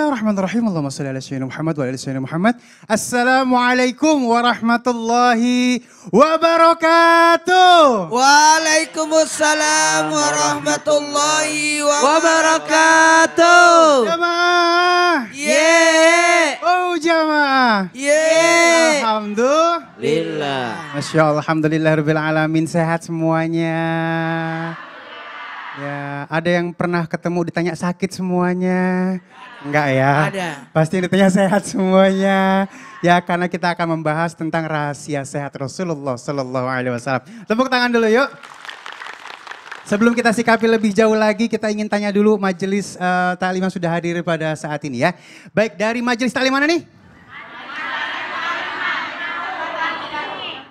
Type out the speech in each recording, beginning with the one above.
الله الرحمن الرحيم اللهم صل على سيدنا محمد وعلى سيدنا محمد السلام عليكم ورحمة الله وبركاته وعليكم السلام ورحمة الله وبركاته جماعة ياه أو جماعة ياه الحمد لله ما شاء الله الحمد لله رب العالمين sehat semuanya Ya, ada yang pernah ketemu ditanya sakit semuanya? Enggak ya? Ada. Pasti yang ditanya sehat semuanya. Ya, karena kita akan membahas tentang rahasia sehat Rasulullah Sallallahu Alaihi Wasallam. Tepuk tangan dulu yuk. Sebelum kita sikapi lebih jauh lagi, kita ingin tanya dulu majelis uh, taklim yang sudah hadir pada saat ini ya. Baik, dari majelis taklim mana nih?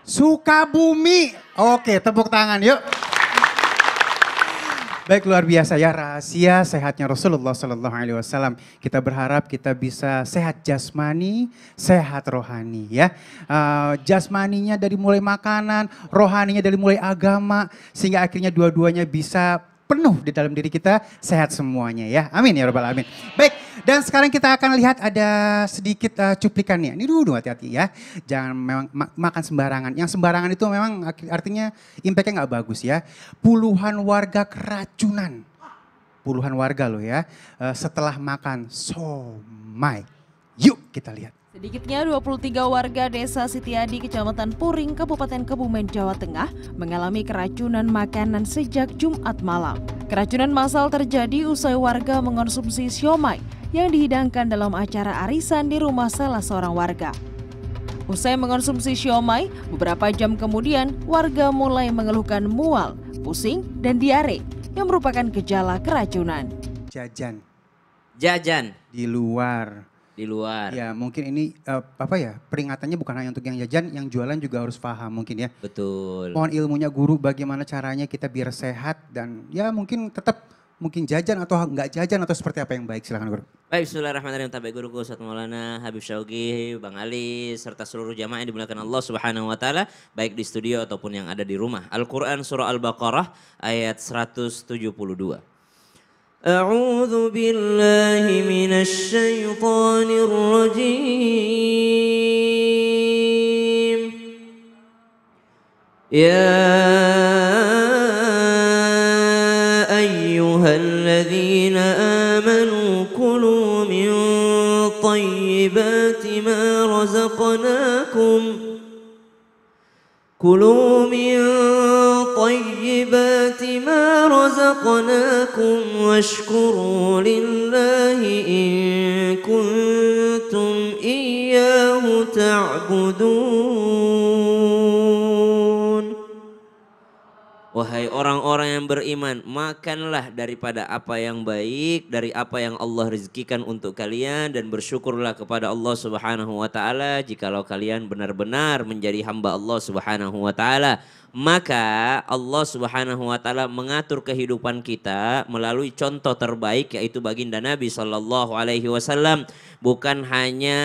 Sukabumi. Oke, tepuk tangan yuk. Baik luar biasa ya rahasia sehatnya Rasulullah Sallallahu Alaihi Wasallam. Kita berharap kita bisa sehat jasmani, sehat rohani ya. Uh, jasmaninya dari mulai makanan, rohaninya dari mulai agama, sehingga akhirnya dua-duanya bisa penuh di dalam diri kita sehat semuanya ya. Amin ya rabbal alamin. Baik, dan sekarang kita akan lihat ada sedikit uh, cuplikannya. Ini dulu hati-hati ya. Jangan memang ma makan sembarangan. Yang sembarangan itu memang artinya impact-nya nggak bagus ya. Puluhan warga keracunan. Puluhan warga loh ya. Uh, setelah makan somai. Yuk kita lihat. Sedikitnya 23 warga desa Sitiadi, Kecamatan Puring, Kabupaten Kebumen, Jawa Tengah mengalami keracunan makanan sejak Jumat malam. Keracunan massal terjadi usai warga mengonsumsi siomay yang dihidangkan dalam acara arisan di rumah salah seorang warga. Usai mengonsumsi siomay, beberapa jam kemudian warga mulai mengeluhkan mual, pusing, dan diare yang merupakan gejala keracunan. Jajan. Jajan. Di luar di luar. Ya mungkin ini uh, apa ya peringatannya bukan hanya untuk yang jajan, yang jualan juga harus paham mungkin ya. Betul. Mohon ilmunya guru bagaimana caranya kita biar sehat dan ya mungkin tetap mungkin jajan atau enggak jajan atau seperti apa yang baik silahkan guru. Baik, Bismillahirrahmanirrahim. tabe guru Ustaz Maulana, Habib Syawgi Bang Ali, serta seluruh jamaah yang dimuliakan Allah Subhanahu wa taala, baik di studio ataupun yang ada di rumah. Al-Qur'an surah Al-Baqarah ayat 172. أعوذ بالله من الشيطان الرجيم يا أيها الذين آمنوا كلوا من طيبات ما رزقناكم كلوا من رزقناكم واشكروا لله إن كنتم إياه تعبدون Wahai orang-orang yang beriman, makanlah daripada apa yang baik, dari apa yang Allah rezekikan untuk kalian dan bersyukurlah kepada Allah Subhanahu wa taala jikalau kalian benar-benar menjadi hamba Allah Subhanahu wa taala. Maka Allah Subhanahu wa taala mengatur kehidupan kita melalui contoh terbaik yaitu baginda Nabi sallallahu alaihi wasallam, bukan hanya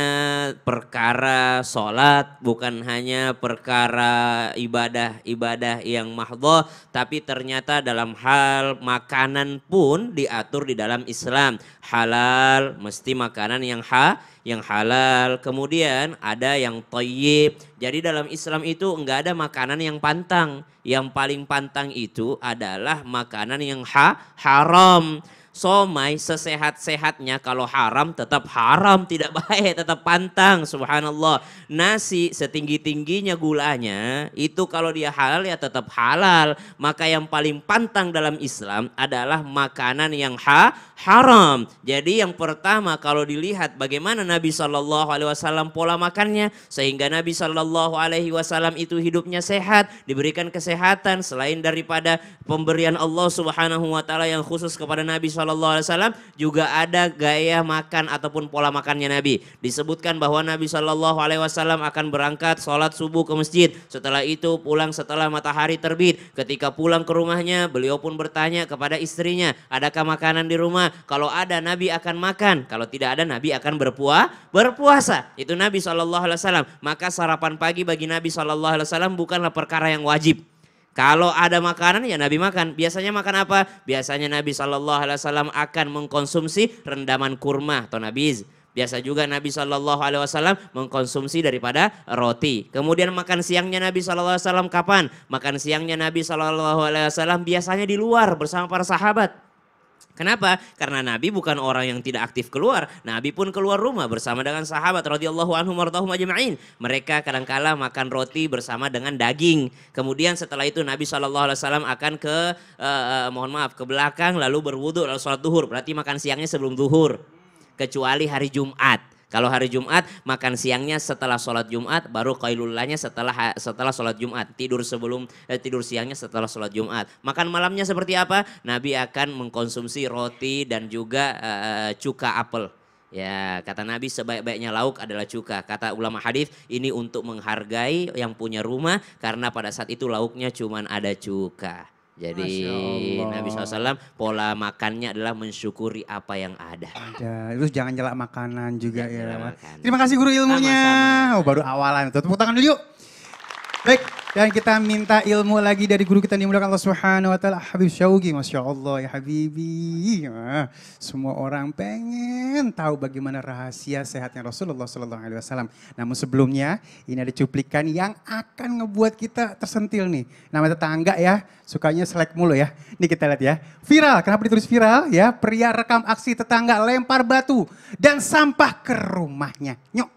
perkara salat, bukan hanya perkara ibadah-ibadah yang mahdhah tapi ternyata dalam hal makanan pun diatur di dalam Islam. Halal mesti makanan yang ha yang halal. Kemudian ada yang toyib. Jadi dalam Islam itu enggak ada makanan yang pantang. Yang paling pantang itu adalah makanan yang ha haram somai sesehat-sehatnya kalau haram tetap haram, tidak baik, tetap pantang. Subhanallah. Nasi setinggi-tingginya gulanya itu kalau dia halal ya tetap halal. Maka yang paling pantang dalam Islam adalah makanan yang ha haram. Jadi yang pertama kalau dilihat bagaimana Nabi Shallallahu alaihi wasallam pola makannya sehingga Nabi Shallallahu alaihi wasallam itu hidupnya sehat, diberikan kesehatan selain daripada pemberian Allah Subhanahu wa taala yang khusus kepada Nabi SAW Shallallahu Alaihi Wasallam juga ada gaya makan ataupun pola makannya Nabi. Disebutkan bahwa Nabi Shallallahu Alaihi Wasallam akan berangkat sholat subuh ke masjid. Setelah itu pulang setelah matahari terbit. Ketika pulang ke rumahnya, beliau pun bertanya kepada istrinya, adakah makanan di rumah? Kalau ada, Nabi akan makan. Kalau tidak ada, Nabi akan berpuah, berpuasa. Itu Nabi Shallallahu Alaihi Wasallam. Maka sarapan pagi bagi Nabi Shallallahu Alaihi Wasallam bukanlah perkara yang wajib kalau ada makanan ya Nabi makan. Biasanya makan apa? Biasanya Nabi Shallallahu Alaihi Wasallam akan mengkonsumsi rendaman kurma atau Nabi. Biasa juga Nabi Shallallahu Alaihi Wasallam mengkonsumsi daripada roti. Kemudian makan siangnya Nabi Shallallahu Alaihi Wasallam kapan? Makan siangnya Nabi Shallallahu Alaihi Wasallam biasanya di luar bersama para sahabat. Kenapa? Karena Nabi bukan orang yang tidak aktif keluar. Nabi pun keluar rumah bersama dengan sahabat radhiyallahu anhum wartahum ajma'in. Mereka kadangkala makan roti bersama dengan daging. Kemudian setelah itu Nabi Shallallahu alaihi wasallam akan ke eh, eh, mohon maaf ke belakang lalu berwudu lalu sholat duhur. Berarti makan siangnya sebelum duhur. Kecuali hari Jumat. Kalau hari Jumat makan siangnya setelah sholat Jumat, baru kailulanya setelah setelah sholat Jumat, tidur sebelum eh, tidur siangnya setelah sholat Jumat. Makan malamnya seperti apa? Nabi akan mengkonsumsi roti dan juga eh, cuka apel. Ya, kata Nabi sebaik-baiknya lauk adalah cuka. Kata ulama hadis ini untuk menghargai yang punya rumah karena pada saat itu lauknya cuma ada cuka. Jadi Nabi SAW pola makannya adalah mensyukuri apa yang ada. Ada. Terus jangan jelak makanan juga jangan ya. Makanan. Terima kasih guru ilmunya. Sama -sama. Oh baru awalan. Tepuk tangan dulu yuk. Dan kita minta ilmu lagi dari guru kita dimulakan Allah Subhanahu wa taala Habib Syauqi Masya Allah ya Habibi. Ah, semua orang pengen tahu bagaimana rahasia sehatnya Rasulullah Sallallahu alaihi wasallam. Namun sebelumnya ini ada cuplikan yang akan ngebuat kita tersentil nih. Nama tetangga ya, sukanya selek mulu ya. Ini kita lihat ya. Viral, kenapa ditulis viral ya? Pria rekam aksi tetangga lempar batu dan sampah ke rumahnya. Nyok.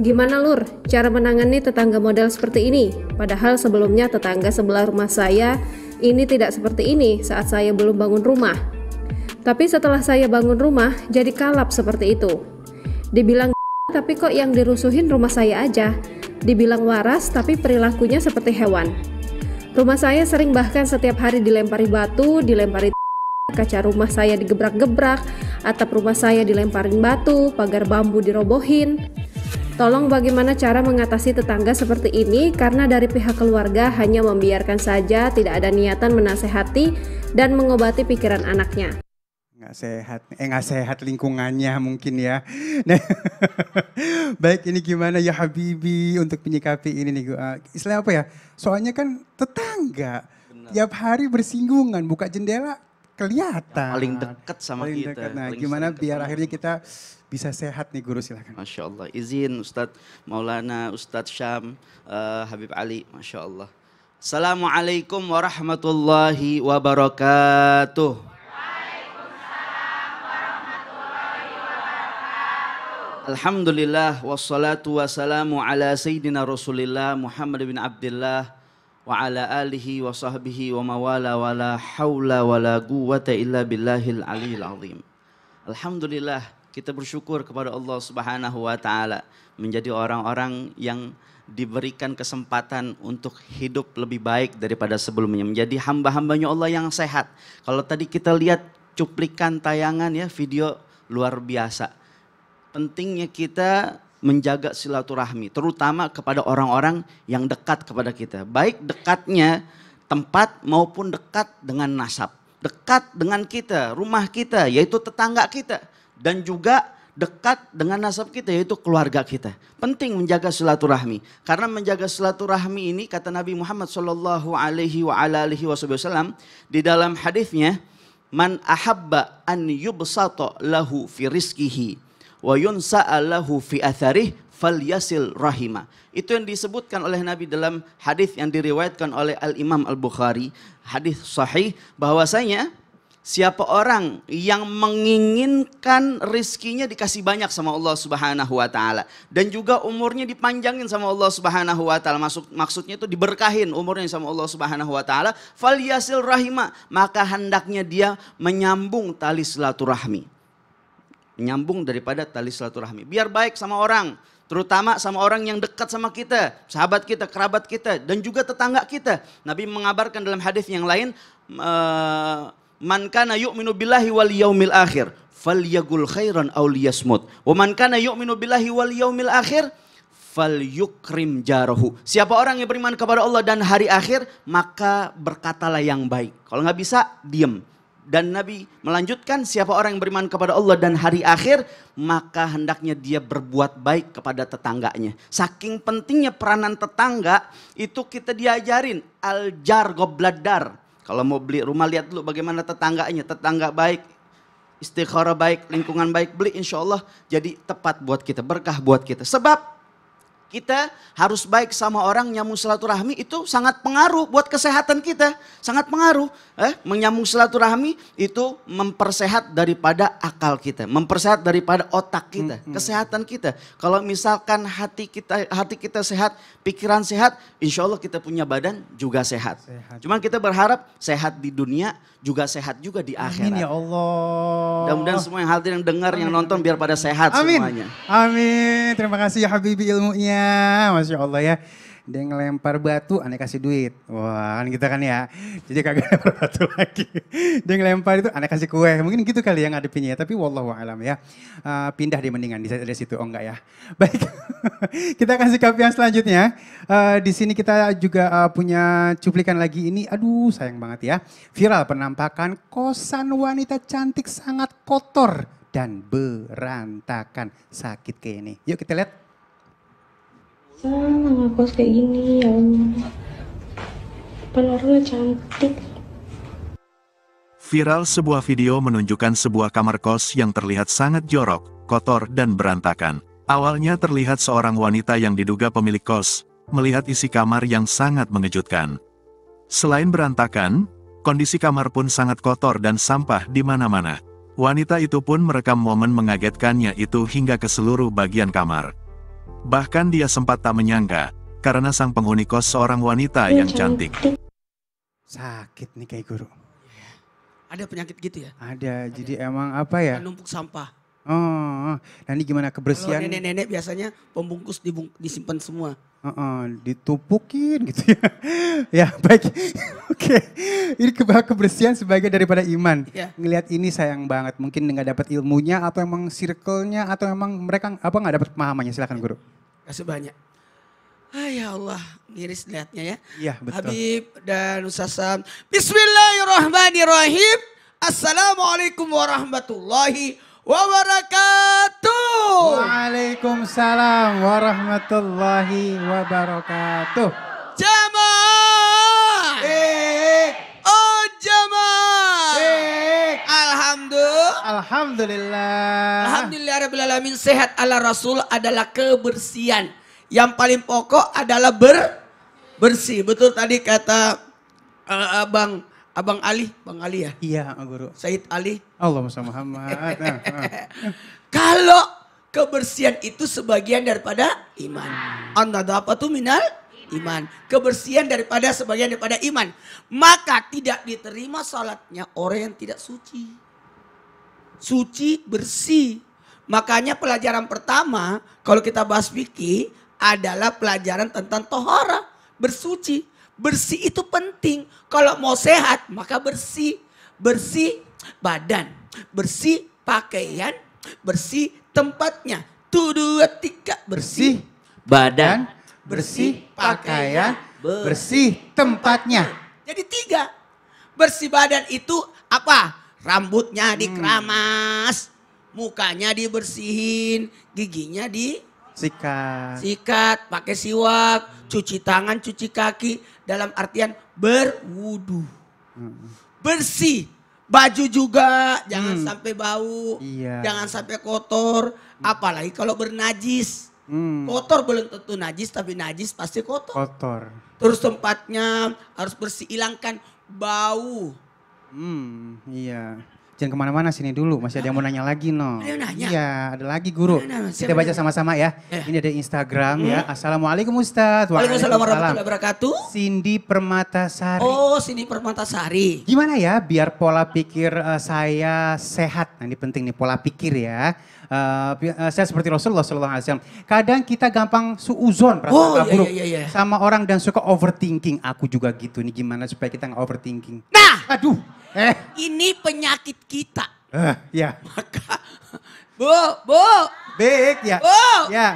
Gimana lur, cara menangani tetangga model seperti ini? Padahal sebelumnya tetangga sebelah rumah saya ini tidak seperti ini saat saya belum bangun rumah. Tapi setelah saya bangun rumah, jadi kalap seperti itu. Dibilang tapi kok yang dirusuhin rumah saya aja. Dibilang waras tapi perilakunya seperti hewan. Rumah saya sering bahkan setiap hari dilempari batu, dilempari kaca rumah saya digebrak-gebrak, atap rumah saya dilemparin batu, pagar bambu dirobohin. Tolong bagaimana cara mengatasi tetangga seperti ini karena dari pihak keluarga hanya membiarkan saja tidak ada niatan menasehati dan mengobati pikiran anaknya. Nggak sehat, eh nggak sehat lingkungannya mungkin ya. Nah, baik ini gimana ya Habibi untuk menyikapi ini nih. Gua. Ah, istilah apa ya? Soalnya kan tetangga Benar. tiap hari bersinggungan, buka jendela kelihatan. Paling dekat sama paling kita. Dekat. Nah, paling gimana biar akhirnya kita bisa sehat nih guru silahkan. Masya Allah. Izin Ustadz Maulana, Ustadz Syam, uh, Habib Ali. Masya Allah. Assalamualaikum warahmatullahi wabarakatuh. warahmatullahi wabarakatuh. Alhamdulillah wassalatu wassalamu ala sayyidina Rasulillah Muhammad bin Abdullah wa ala alihi wa sahbihi wa mawala wa la hawla wa la quwata illa billahil aliyil azim. Alhamdulillah kita bersyukur kepada Allah Subhanahu wa taala menjadi orang-orang yang diberikan kesempatan untuk hidup lebih baik daripada sebelumnya menjadi hamba-hambanya Allah yang sehat. Kalau tadi kita lihat cuplikan tayangan ya video luar biasa. Pentingnya kita menjaga silaturahmi, terutama kepada orang-orang yang dekat kepada kita. Baik dekatnya tempat maupun dekat dengan nasab, dekat dengan kita, rumah kita, yaitu tetangga kita, dan juga dekat dengan nasab kita yaitu keluarga kita. Penting menjaga silaturahmi karena menjaga silaturahmi ini kata Nabi Muhammad Shallallahu alaihi wasallam di dalam hadisnya man ahabba an yubsata lahu fi wa yunsa'alahu fi atharih falyasil rahima. Itu yang disebutkan oleh Nabi dalam hadis yang diriwayatkan oleh Al-Imam Al-Bukhari, hadis sahih bahwasanya siapa orang yang menginginkan rizkinya dikasih banyak sama Allah Subhanahu wa taala dan juga umurnya dipanjangin sama Allah Subhanahu wa taala maksud maksudnya itu diberkahin umurnya sama Allah Subhanahu wa taala falyasil rahima maka hendaknya dia menyambung tali silaturahmi nyambung daripada tali silaturahmi. Biar baik sama orang, terutama sama orang yang dekat sama kita, sahabat kita, kerabat kita, dan juga tetangga kita. Nabi mengabarkan dalam hadis yang lain, man kana yu'minu billahi wal yaumil akhir falyagul khairan aw liyasmut. Wa man kana yu'minu billahi wal yaumil akhir fal yukrim jarahu. Siapa orang yang beriman kepada Allah dan hari akhir, maka berkatalah yang baik. Kalau nggak bisa, diem dan Nabi melanjutkan siapa orang yang beriman kepada Allah dan hari akhir maka hendaknya dia berbuat baik kepada tetangganya. Saking pentingnya peranan tetangga itu kita diajarin aljar gobladar. Kalau mau beli rumah lihat dulu bagaimana tetangganya, tetangga baik, istikharah baik, lingkungan baik, beli insya Allah jadi tepat buat kita, berkah buat kita. Sebab kita harus baik sama orang nyambung silaturahmi itu sangat pengaruh buat kesehatan kita, sangat pengaruh. Eh, menyambung silaturahmi itu mempersehat daripada akal kita, mempersehat daripada otak kita, hmm, hmm. kesehatan kita. Kalau misalkan hati kita hati kita sehat, pikiran sehat, insya Allah kita punya badan juga sehat. sehat. Cuman kita berharap sehat di dunia juga sehat juga di akhirat. Amin ya Allah. Mudah-mudahan semua yang hadir, yang dengar, yang nonton biar pada sehat Amin. semuanya. Amin. Terima kasih ya Habibi ilmunya. Masya Allah ya. Dia ngelempar batu, aneh kasih duit. Wah kan kita gitu kan ya. Jadi kagak lempar batu lagi. Dia ngelempar itu aneh kasih kue. Mungkin gitu kali yang ngadepinnya ya. Tapi wallahu alam ya. Uh, pindah di mendingan di dari situ. Oh enggak ya. Baik. kita kasih kopi yang selanjutnya. Uh, di sini kita juga uh, punya cuplikan lagi ini. Aduh sayang banget ya. Viral penampakan kosan wanita cantik sangat kotor dan berantakan. Sakit kayak ini. Yuk kita lihat ah aku kayak gini ya Allah cantik Viral sebuah video menunjukkan sebuah kamar kos yang terlihat sangat jorok, kotor, dan berantakan. Awalnya terlihat seorang wanita yang diduga pemilik kos, melihat isi kamar yang sangat mengejutkan. Selain berantakan, kondisi kamar pun sangat kotor dan sampah di mana-mana. Wanita itu pun merekam momen mengagetkannya itu hingga ke seluruh bagian kamar. Bahkan dia sempat tak menyangka, karena sang penghuni kos seorang wanita iya, yang cantik. Sakit nih kayak guru. Iya. Ada penyakit gitu ya? Ada, Ada. jadi ya? emang apa ya? Numpuk sampah. Oh, oh, nah ini gimana kebersihan? nenek-nenek biasanya pembungkus dibung, disimpan semua. Uh -uh, ditupukin gitu ya. ya baik, oke. Ini ke kebersihan sebagai daripada iman. Yeah. Ngelihat ini sayang banget, mungkin nggak dapat ilmunya atau emang circle-nya atau emang mereka apa nggak dapat pemahamannya. Silakan guru. Kasih banyak. Ah, ya Allah, miris lihatnya ya. Iya, betul. Habib dan Ustazam. Bismillahirrahmanirrahim. Assalamualaikum warahmatullahi wabarakatuh wabarakatuh. Waalaikumsalam warahmatullahi wabarakatuh. Jamaah. Eh. Oh jamaah. Eh. Alhamdulillah. Alhamdulillah. Alhamdulillah rabbil alamin sehat ala rasul adalah kebersihan. Yang paling pokok adalah ber bersih. Betul tadi kata uh, Abang Abang Ali, Bang Ali ya? Iya, Guru. Said Ali. Allah Muhammad. Nah, nah. Kalau kebersihan itu sebagian daripada iman. Anda dapat tuh minal iman. Kebersihan daripada sebagian daripada iman. Maka tidak diterima salatnya orang yang tidak suci. Suci, bersih. Makanya pelajaran pertama kalau kita bahas fikih adalah pelajaran tentang tohara, bersuci. Bersih itu penting. Kalau mau sehat, maka bersih. Bersih badan, bersih pakaian, bersih tempatnya. Tuh dua tiga bersih badan, bersih pakaian, bersih tempatnya. Jadi tiga. Bersih badan itu apa? Rambutnya hmm. dikeramas, mukanya dibersihin, giginya di Sikat. Sikat, pakai siwak, cuci tangan, cuci kaki dalam artian berwudu. Hmm. Bersih. Baju juga jangan hmm. sampai bau, iya. jangan sampai kotor, mm. apalagi kalau bernajis. Hmm. Kotor belum tentu najis, tapi najis pasti kotor. Kotor. Terus tempatnya harus bersih, hilangkan bau. Hmm, iya. Jangan kemana-mana sini dulu, masih ada yang mau nanya lagi no. nanya? Iya, ada lagi guru. Nanya, Kita baca sama-sama ya. Eh. Ini ada Instagram ya. hmm. ya. Assalamualaikum Ustadz. Waalaikumsalam warahmatullahi wabarakatuh. Cindy Permatasari. Oh, Cindy Permatasari. Gimana ya biar pola pikir uh, saya sehat? Nah ini penting nih pola pikir ya. Uh, uh, saya seperti Rasulullah Sallallahu Alaihi Wasallam. Kadang kita gampang suuzon prasangka oh, iya, buruk iya, iya, iya. sama orang dan suka overthinking. Aku juga gitu. nih gimana supaya kita nggak overthinking? Nah, aduh. Eh. Ini penyakit kita. Eh, ya. Maka, bu, bu. Baik, ya. Bu. Ya.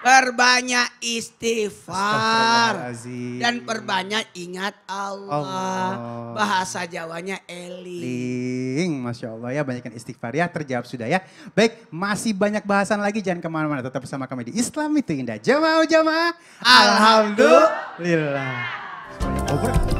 Perbanyak istighfar dan perbanyak ingat Allah. Allah. Bahasa Jawanya eling. Masya Allah ya banyakkan istighfar ya terjawab sudah ya. Baik masih banyak bahasan lagi jangan kemana-mana tetap bersama kami di Islam itu indah. Jemaah jemaah. Alhamdulillah. Alhamdulillah.